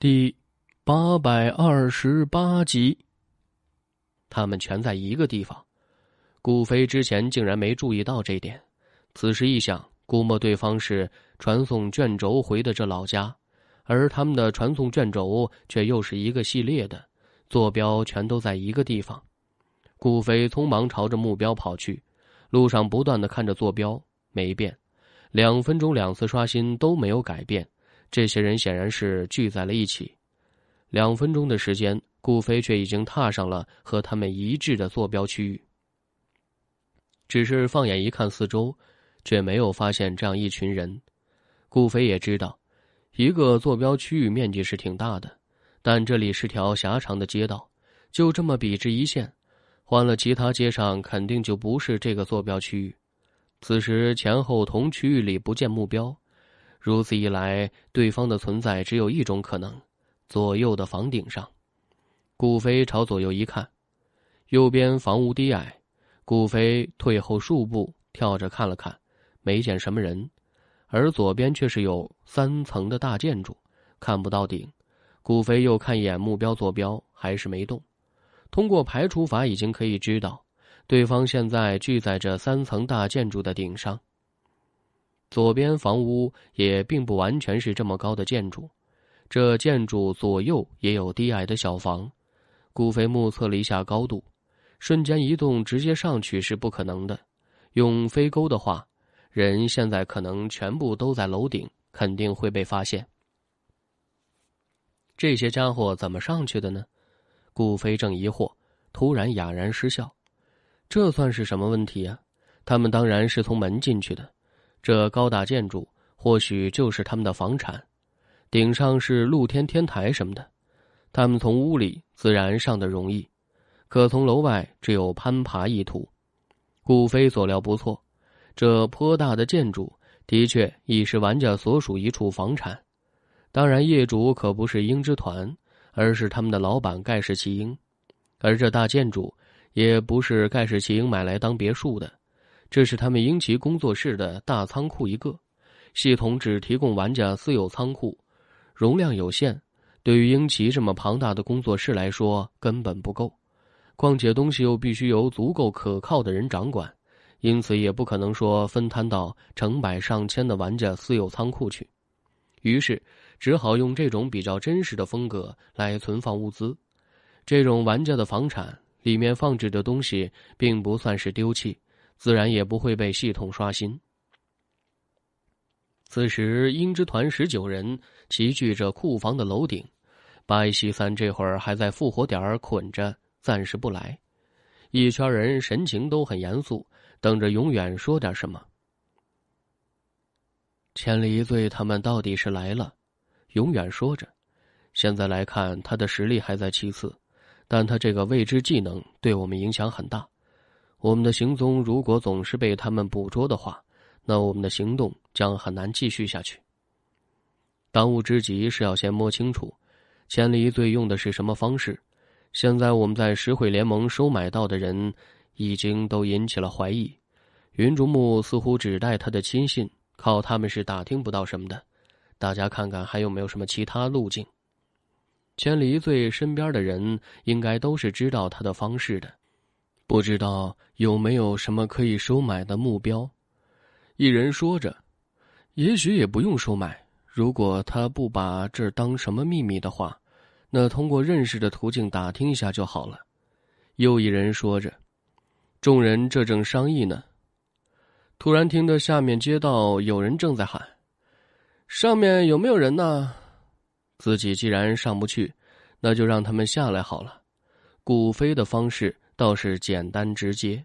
第八百二十八集，他们全在一个地方。顾飞之前竟然没注意到这点，此时一想，估摸对方是传送卷轴回的这老家，而他们的传送卷轴却又是一个系列的，坐标全都在一个地方。顾飞匆忙朝着目标跑去，路上不断的看着坐标没变，两分钟两次刷新都没有改变。这些人显然是聚在了一起，两分钟的时间，顾飞却已经踏上了和他们一致的坐标区域。只是放眼一看四周，却没有发现这样一群人。顾飞也知道，一个坐标区域面积是挺大的，但这里是条狭长的街道，就这么笔直一线，换了其他街上肯定就不是这个坐标区域。此时前后同区域里不见目标。如此一来，对方的存在只有一种可能：左右的房顶上。顾飞朝左右一看，右边房屋低矮，顾飞退后数步，跳着看了看，没见什么人；而左边却是有三层的大建筑，看不到顶。顾飞又看一眼目标坐标，还是没动。通过排除法，已经可以知道，对方现在聚在这三层大建筑的顶上。左边房屋也并不完全是这么高的建筑，这建筑左右也有低矮的小房。顾飞目测了一下高度，瞬间移动直接上去是不可能的。用飞钩的话，人现在可能全部都在楼顶，肯定会被发现。这些家伙怎么上去的呢？顾飞正疑惑，突然哑然失笑：“这算是什么问题啊？他们当然是从门进去的。”这高大建筑或许就是他们的房产，顶上是露天天台什么的，他们从屋里自然上的容易，可从楼外只有攀爬一途。顾飞所料不错，这颇大的建筑的确已是玩家所属一处房产，当然业主可不是鹰之团，而是他们的老板盖世奇鹰，而这大建筑也不是盖世奇鹰买来当别墅的。这是他们英奇工作室的大仓库一个，系统只提供玩家私有仓库，容量有限，对于英奇这么庞大的工作室来说根本不够，况且东西又必须由足够可靠的人掌管，因此也不可能说分摊到成百上千的玩家私有仓库去，于是只好用这种比较真实的风格来存放物资，这种玩家的房产里面放置的东西并不算是丢弃。自然也不会被系统刷新。此时，鹰之团十九人齐聚着库房的楼顶，白伊西三这会儿还在复活点捆着，暂时不来。一圈人神情都很严肃，等着永远说点什么。千里一醉他们到底是来了，永远说着。现在来看，他的实力还在其次，但他这个未知技能对我们影响很大。我们的行踪如果总是被他们捕捉的话，那我们的行动将很难继续下去。当务之急是要先摸清楚，千一醉用的是什么方式。现在我们在十会联盟收买到的人，已经都引起了怀疑。云竹木似乎只带他的亲信，靠他们是打听不到什么的。大家看看还有没有什么其他路径。千一醉身边的人应该都是知道他的方式的。不知道有没有什么可以收买的目标？一人说着：“也许也不用收买，如果他不把这当什么秘密的话，那通过认识的途径打听一下就好了。”又一人说着：“众人这正商议呢，突然听到下面街道有人正在喊：‘上面有没有人呢？’自己既然上不去，那就让他们下来好了。”顾飞的方式。倒是简单直接。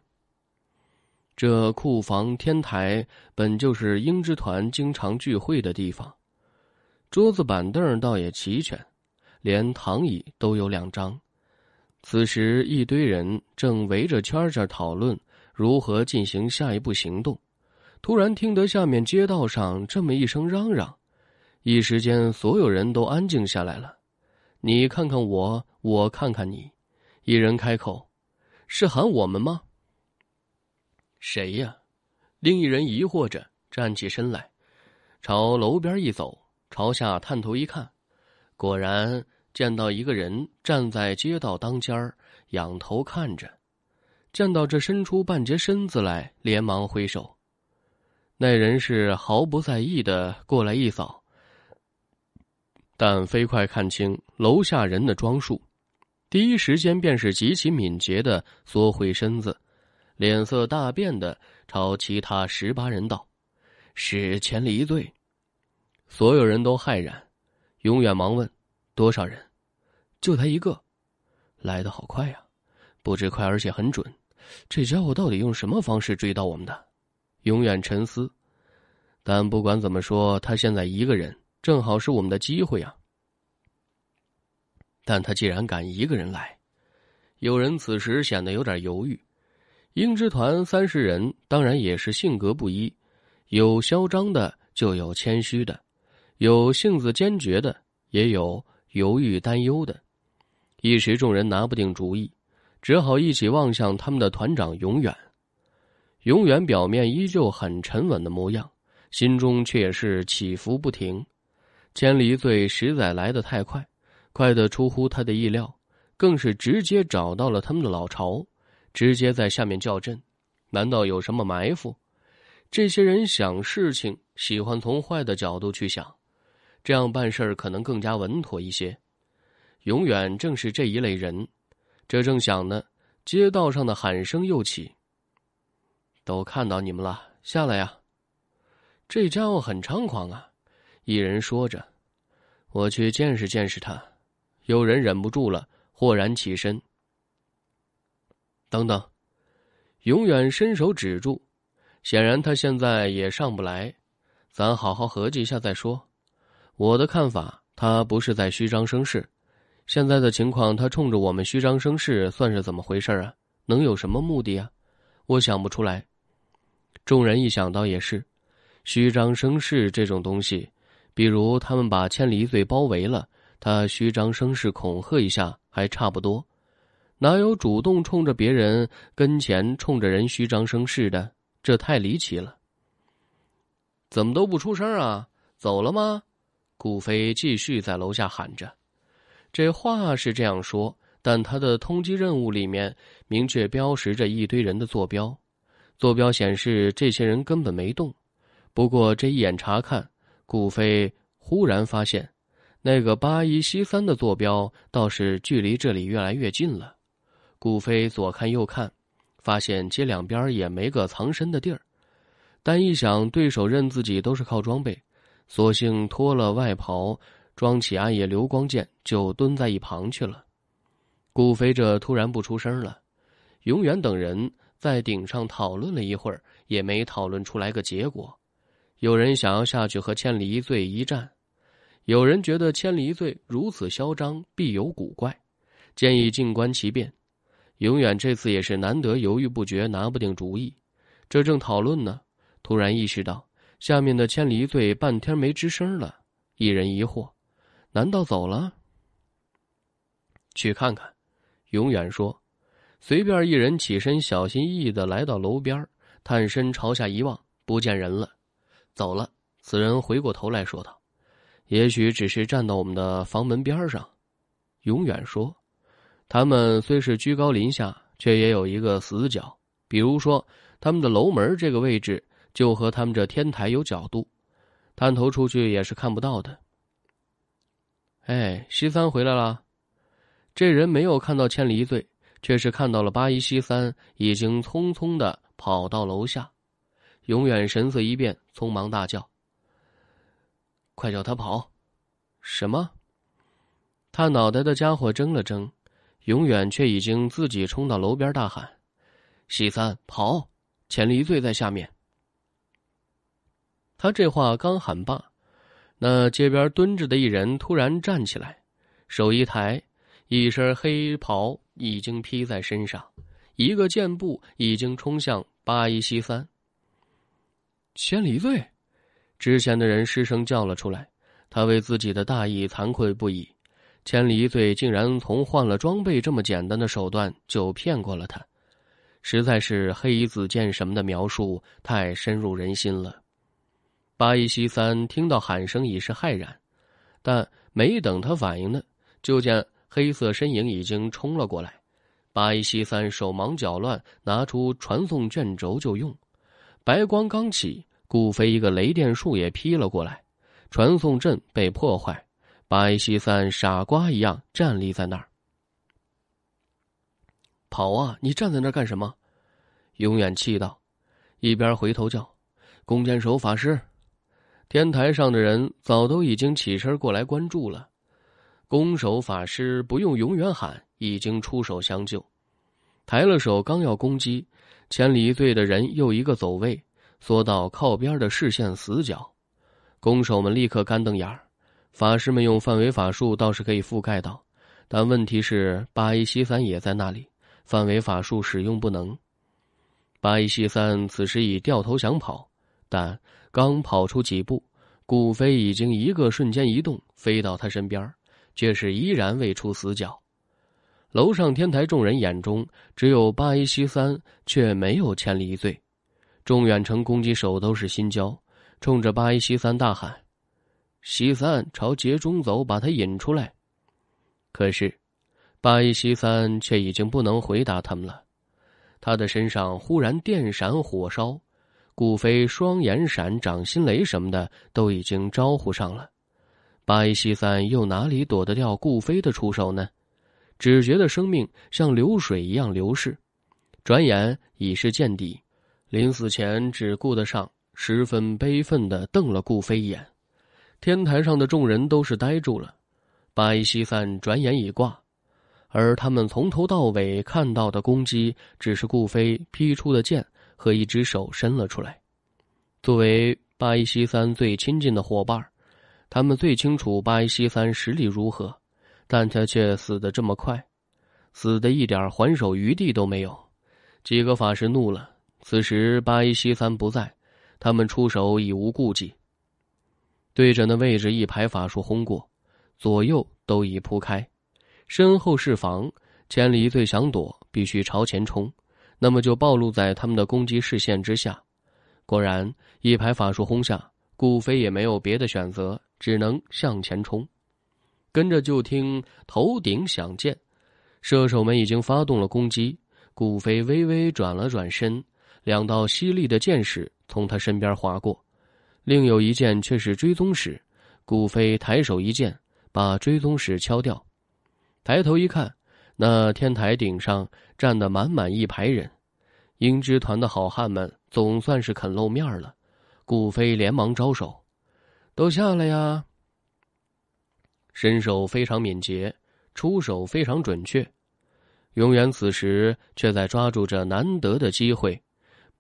这库房天台本就是英之团经常聚会的地方，桌子板凳倒也齐全，连躺椅都有两张。此时一堆人正围着圈圈讨论如何进行下一步行动，突然听得下面街道上这么一声嚷嚷，一时间所有人都安静下来了。你看看我，我看看你，一人开口。是喊我们吗？谁呀？另一人疑惑着站起身来，朝楼边一走，朝下探头一看，果然见到一个人站在街道当间儿，仰头看着。见到这伸出半截身子来，连忙挥手。那人是毫不在意的过来一扫，但飞快看清楼下人的装束。第一时间便是极其敏捷的缩回身子，脸色大变的朝其他十八人道：“史前离队。”所有人都骇然。永远忙问：“多少人？”“就他一个。”“来的好快呀，不止快，而且很准。”“这家伙到底用什么方式追到我们的？”永远沉思。但不管怎么说，他现在一个人，正好是我们的机会呀。但他既然敢一个人来，有人此时显得有点犹豫。鹰之团三十人当然也是性格不一，有嚣张的，就有谦虚的，有性子坚决的，也有犹豫担忧的。一时众人拿不定主意，只好一起望向他们的团长永远。永远表面依旧很沉稳的模样，心中却也是起伏不停。千里醉，实在来得太快。快的出乎他的意料，更是直接找到了他们的老巢，直接在下面叫阵。难道有什么埋伏？这些人想事情喜欢从坏的角度去想，这样办事儿可能更加稳妥一些。永远正是这一类人。这正想呢，街道上的喊声又起。都看到你们了，下来呀！这家伙很猖狂啊！一人说着：“我去见识见识他。”有人忍不住了，豁然起身。等等，永远伸手止住。显然他现在也上不来，咱好好合计一下再说。我的看法，他不是在虚张声势。现在的情况，他冲着我们虚张声势，算是怎么回事啊？能有什么目的啊？我想不出来。众人一想到也是，虚张声势这种东西，比如他们把千里醉包围了。他虚张声势恐吓一下还差不多，哪有主动冲着别人跟前冲着人虚张声势的？这太离奇了！怎么都不出声啊？走了吗？顾飞继续在楼下喊着，这话是这样说，但他的通缉任务里面明确标识着一堆人的坐标，坐标显示这些人根本没动。不过这一眼查看，顾飞忽然发现。那个八一西三的坐标倒是距离这里越来越近了，顾飞左看右看，发现街两边也没个藏身的地儿，但一想对手认自己都是靠装备，索性脱了外袍，装起暗夜流光剑就蹲在一旁去了。顾飞这突然不出声了，永远等人在顶上讨论了一会儿，也没讨论出来个结果，有人想要下去和千里一醉一战。有人觉得千里一醉如此嚣张，必有古怪，建议静观其变。永远这次也是难得犹豫不决，拿不定主意。这正讨论呢，突然意识到下面的千里一醉半天没吱声了，一人疑惑：难道走了？去看看。永远说：“随便一人起身，小心翼翼的来到楼边，探身朝下一望，不见人了，走了。”此人回过头来说道。也许只是站到我们的房门边上，永远说，他们虽是居高临下，却也有一个死角。比如说，他们的楼门这个位置，就和他们这天台有角度，探头出去也是看不到的。哎，西三回来了，这人没有看到千里一醉，却是看到了八一西三已经匆匆的跑到楼下，永远神色一变，匆忙大叫。快叫他跑！什么？他脑袋的家伙怔了怔，永远却已经自己冲到楼边大喊：“西三跑，钱离醉在下面！”他这话刚喊罢，那街边蹲着的一人突然站起来，手一抬，一身黑袍已经披在身上，一个箭步已经冲向八一西三。千离醉，之前的人失声叫了出来，他为自己的大意惭愧不已。千里一醉竟然从换了装备这么简单的手段就骗过了他，实在是黑衣子剑什么的描述太深入人心了。巴一西三听到喊声已是骇然，但没等他反应呢，就见黑色身影已经冲了过来。巴一西三手忙脚乱拿出传送卷轴就用，白光刚起。顾飞一个雷电术也劈了过来，传送阵被破坏，白西三傻瓜一样站立在那儿。跑啊！你站在那儿干什么？永远气道，一边回头叫：“弓箭手法师！”天台上的人早都已经起身过来关注了。弓手法师不用永远喊，已经出手相救。抬了手刚要攻击，千里一醉的人又一个走位。缩到靠边的视线死角，弓手们立刻干瞪眼儿。法师们用范围法术倒是可以覆盖到，但问题是八一七三也在那里，范围法术使用不能。八一七三此时已掉头想跑，但刚跑出几步，顾飞已经一个瞬间移动飞到他身边，却是依然未出死角。楼上天台众人眼中只有八一七三，却没有千里一醉。众远程攻击手都是心焦，冲着八一西三大喊：“西三朝劫中走，把他引出来。”可是，八一西三却已经不能回答他们了。他的身上忽然电闪火烧，顾飞双眼闪掌心雷什么的都已经招呼上了。八一西三又哪里躲得掉顾飞的出手呢？只觉得生命像流水一样流逝，转眼已是见底。临死前只顾得上十分悲愤的瞪了顾飞一眼，天台上的众人都是呆住了。巴一西三转眼已挂，而他们从头到尾看到的攻击，只是顾飞劈出的剑和一只手伸了出来。作为巴一西三最亲近的伙伴，他们最清楚巴一西三实力如何，但他却死的这么快，死的一点还手余地都没有。几个法师怒了。此时，八一、七三不在，他们出手已无顾忌。对着那位置，一排法术轰过，左右都已铺开，身后是防，千里最想躲，必须朝前冲，那么就暴露在他们的攻击视线之下。果然，一排法术轰下，顾飞也没有别的选择，只能向前冲。跟着就听头顶响箭，射手们已经发动了攻击。顾飞微微转了转身。两道犀利的箭矢从他身边划过，另有一箭却是追踪矢。顾飞抬手一剑，把追踪矢敲掉。抬头一看，那天台顶上站得满满一排人，鹰之团的好汉们总算是肯露面了。顾飞连忙招手：“都下来呀！”身手非常敏捷，出手非常准确。永远此时却在抓住这难得的机会。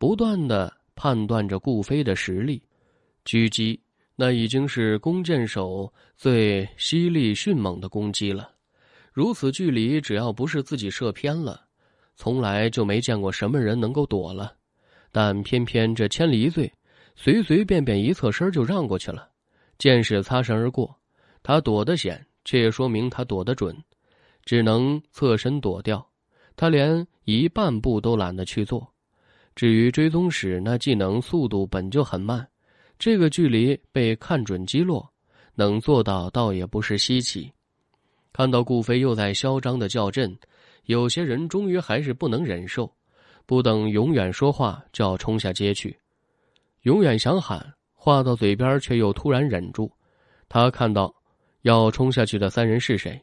不断的判断着顾飞的实力，狙击那已经是弓箭手最犀利迅猛的攻击了。如此距离，只要不是自己射偏了，从来就没见过什么人能够躲了。但偏偏这千里一醉，随随便便一侧身就让过去了，箭矢擦身而过。他躲得险，却也说明他躲得准，只能侧身躲掉。他连一半步都懒得去做。至于追踪使那技能速度本就很慢，这个距离被看准击落，能做到倒也不是稀奇。看到顾飞又在嚣张的叫阵，有些人终于还是不能忍受，不等永远说话就要冲下街去。永远想喊，话到嘴边却又突然忍住。他看到要冲下去的三人是谁，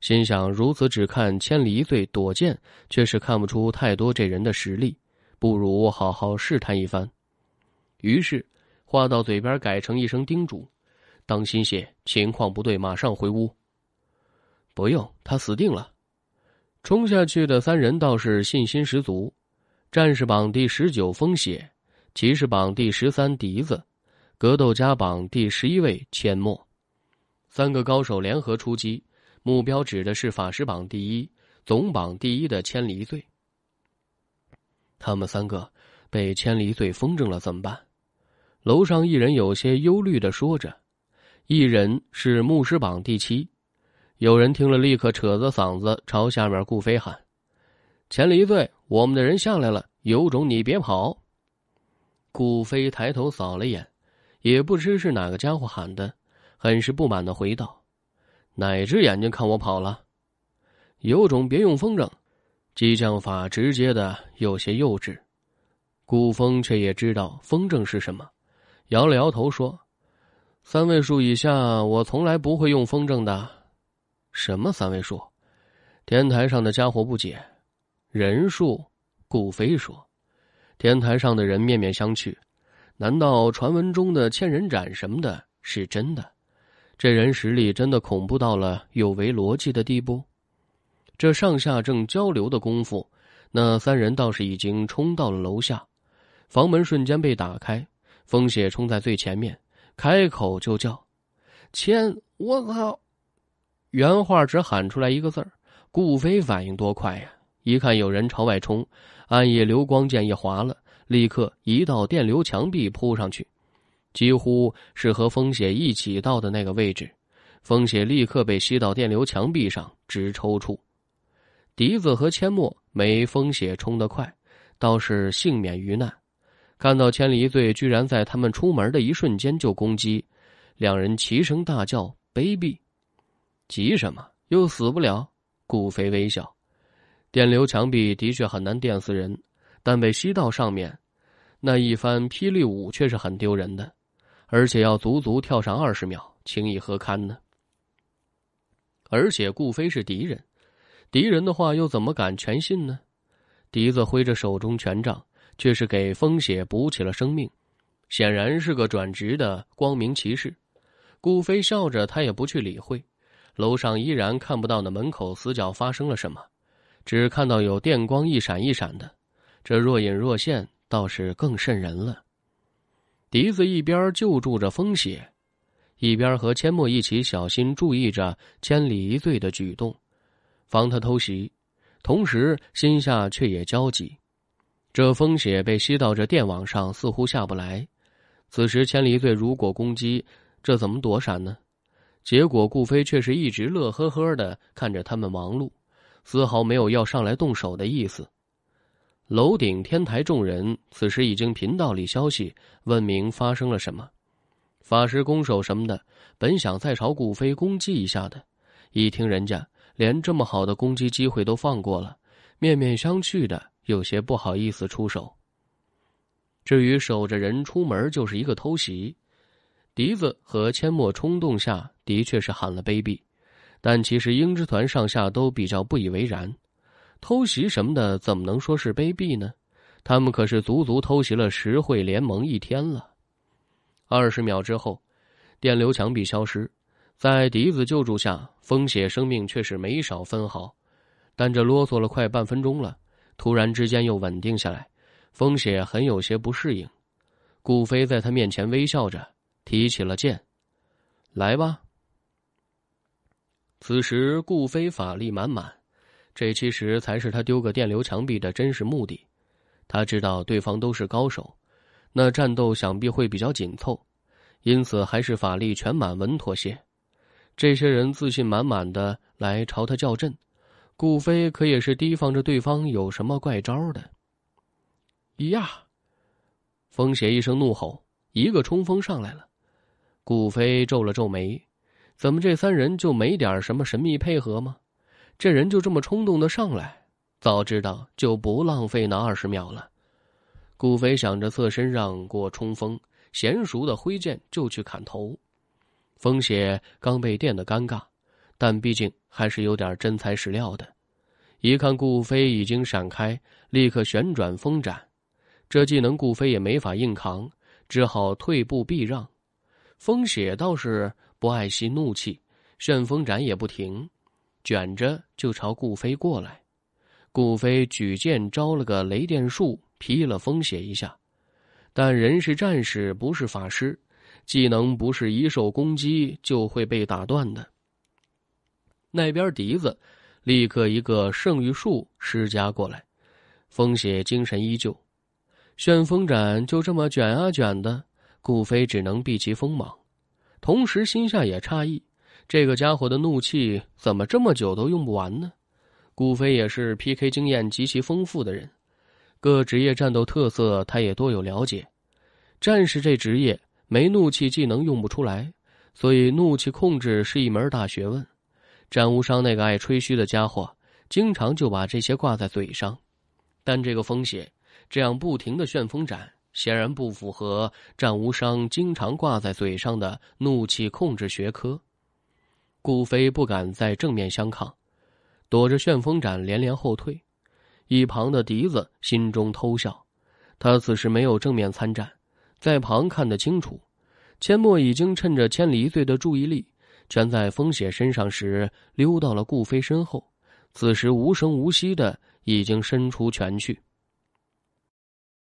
心想：如此只看千里一醉躲箭，却是看不出太多这人的实力。不如好好试探一番。于是，话到嘴边改成一声叮嘱：“当心些，情况不对，马上回屋。”不用，他死定了。冲下去的三人倒是信心十足。战士榜第十九风血，骑士榜第十三笛子，格斗家榜第十一位阡陌。三个高手联合出击，目标指的是法师榜第一、总榜第一的千里醉。他们三个被千里醉风筝了，怎么办？楼上一人有些忧虑的说着。一人是牧师榜第七，有人听了立刻扯着嗓子朝下面顾飞喊：“千里醉，我们的人下来了，有种你别跑！”顾飞抬头扫了眼，也不知是哪个家伙喊的，很是不满的回道：“哪只眼睛看我跑了？有种别用风筝！”激将法直接的有些幼稚，顾风却也知道风筝是什么，摇了摇头说：“三位数以下，我从来不会用风筝的。”“什么三位数？”天台上的家伙不解。“人数。”顾飞说。天台上的人面面相觑：“难道传闻中的千人斩什么的是真的？这人实力真的恐怖到了有违逻辑的地步？”这上下正交流的功夫，那三人倒是已经冲到了楼下，房门瞬间被打开。风雪冲在最前面，开口就叫：“千我靠！”原话只喊出来一个字儿。顾飞反应多快呀？一看有人朝外冲，暗夜流光剑一划了，立刻一道电流墙壁扑上去，几乎是和风雪一起到的那个位置。风雪立刻被吸到电流墙壁上，直抽搐。笛子和阡陌没风血冲得快，倒是幸免于难。看到千里一醉居然在他们出门的一瞬间就攻击，两人齐声大叫：“卑鄙！”急什么？又死不了。顾飞微笑。电流墙壁的确很难电死人，但被吸到上面，那一番霹雳舞却是很丢人的，而且要足足跳上二十秒，轻易何堪呢？而且顾飞是敌人。敌人的话又怎么敢全信呢？笛子挥着手中权杖，却是给风雪补起了生命，显然是个转职的光明骑士。顾飞笑着，他也不去理会。楼上依然看不到那门口死角发生了什么，只看到有电光一闪一闪的，这若隐若现倒是更瘆人了。笛子一边救助着风雪，一边和阡陌一起小心注意着千里一醉的举动。防他偷袭，同时心下却也焦急。这风血被吸到这电网上，似乎下不来。此时千里醉如果攻击，这怎么躲闪呢？结果顾飞却是一直乐呵呵的看着他们忙碌，丝毫没有要上来动手的意思。楼顶天台众人此时已经频道里消息，问明发生了什么。法师攻守什么的，本想再朝顾飞攻击一下的，一听人家。连这么好的攻击机会都放过了，面面相觑的，有些不好意思出手。至于守着人出门就是一个偷袭，笛子和阡陌冲动下的确是喊了卑鄙，但其实鹰之团上下都比较不以为然，偷袭什么的怎么能说是卑鄙呢？他们可是足足偷袭了十会联盟一天了。二十秒之后，电流墙壁消失。在笛子救助下，风雪生命却是没少分毫。但这啰嗦了快半分钟了，突然之间又稳定下来，风雪很有些不适应。顾飞在他面前微笑着，提起了剑，来吧。此时顾非法力满满，这其实才是他丢个电流墙壁的真实目的。他知道对方都是高手，那战斗想必会比较紧凑，因此还是法力全满稳妥些。这些人自信满满的来朝他叫阵，顾飞可也是提防着对方有什么怪招的。一样，风邪一声怒吼，一个冲锋上来了。顾飞皱了皱眉，怎么这三人就没点什么神秘配合吗？这人就这么冲动的上来，早知道就不浪费那二十秒了。顾飞想着侧身让过冲锋，娴熟的挥剑就去砍头。风雪刚被电的尴尬，但毕竟还是有点真材实料的。一看顾飞已经闪开，立刻旋转风斩。这技能顾飞也没法硬扛，只好退步避让。风雪倒是不爱惜怒气，旋风斩也不停，卷着就朝顾飞过来。顾飞举剑招了个雷电术，劈了风雪一下。但人是战士，不是法师。技能不是一受攻击就会被打断的。那边笛子立刻一个圣域术施加过来，风雪精神依旧，旋风斩就这么卷啊卷的，顾飞只能避其锋芒，同时心下也诧异：这个家伙的怒气怎么这么久都用不完呢？顾飞也是 P.K. 经验极其丰富的人，各职业战斗特色他也多有了解，战士这职业。没怒气技能用不出来，所以怒气控制是一门大学问。战无伤那个爱吹嘘的家伙，经常就把这些挂在嘴上。但这个风邪这样不停的旋风斩，显然不符合战无伤经常挂在嘴上的怒气控制学科。顾飞不敢再正面相抗，躲着旋风斩连连后退。一旁的笛子心中偷笑，他此时没有正面参战。在旁看得清楚，千陌已经趁着千里一醉的注意力全在风雪身上时，溜到了顾飞身后。此时无声无息的，已经伸出拳去。